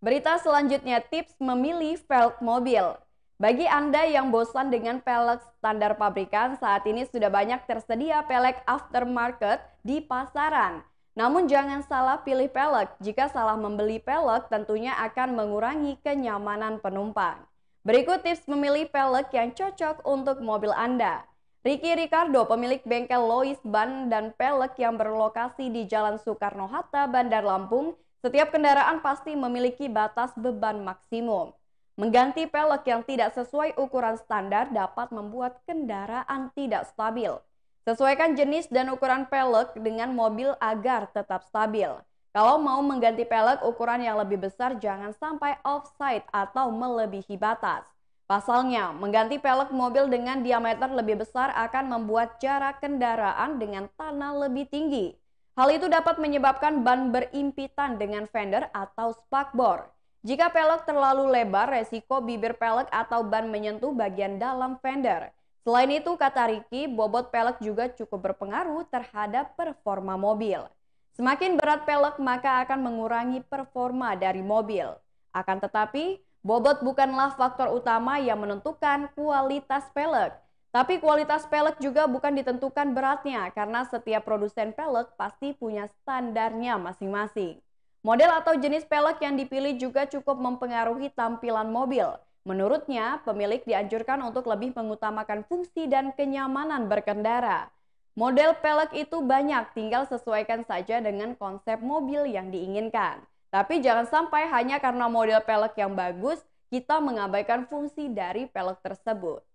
Berita selanjutnya tips memilih velg mobil. Bagi Anda yang bosan dengan pelek standar pabrikan, saat ini sudah banyak tersedia pelek aftermarket di pasaran. Namun jangan salah pilih pelek. Jika salah membeli pelek tentunya akan mengurangi kenyamanan penumpang. Berikut tips memilih pelek yang cocok untuk mobil Anda. Ricky Ricardo, pemilik bengkel Lois Ban dan pelek yang berlokasi di Jalan Soekarno-Hatta, Bandar Lampung, setiap kendaraan pasti memiliki batas beban maksimum. Mengganti pelek yang tidak sesuai ukuran standar dapat membuat kendaraan tidak stabil. Sesuaikan jenis dan ukuran pelek dengan mobil agar tetap stabil. Kalau mau mengganti pelek ukuran yang lebih besar jangan sampai offside atau melebihi batas. Pasalnya, mengganti pelek mobil dengan diameter lebih besar akan membuat jarak kendaraan dengan tanah lebih tinggi. Hal itu dapat menyebabkan ban berimpitan dengan fender atau spakbor. Jika pelek terlalu lebar, resiko bibir pelek atau ban menyentuh bagian dalam fender. Selain itu, kata Ricky, bobot pelek juga cukup berpengaruh terhadap performa mobil. Semakin berat pelek, maka akan mengurangi performa dari mobil. Akan tetapi, bobot bukanlah faktor utama yang menentukan kualitas pelek. Tapi kualitas pelek juga bukan ditentukan beratnya karena setiap produsen pelek pasti punya standarnya masing-masing. Model atau jenis pelek yang dipilih juga cukup mempengaruhi tampilan mobil. Menurutnya, pemilik dianjurkan untuk lebih mengutamakan fungsi dan kenyamanan berkendara. Model pelek itu banyak, tinggal sesuaikan saja dengan konsep mobil yang diinginkan. Tapi jangan sampai hanya karena model pelek yang bagus, kita mengabaikan fungsi dari pelek tersebut.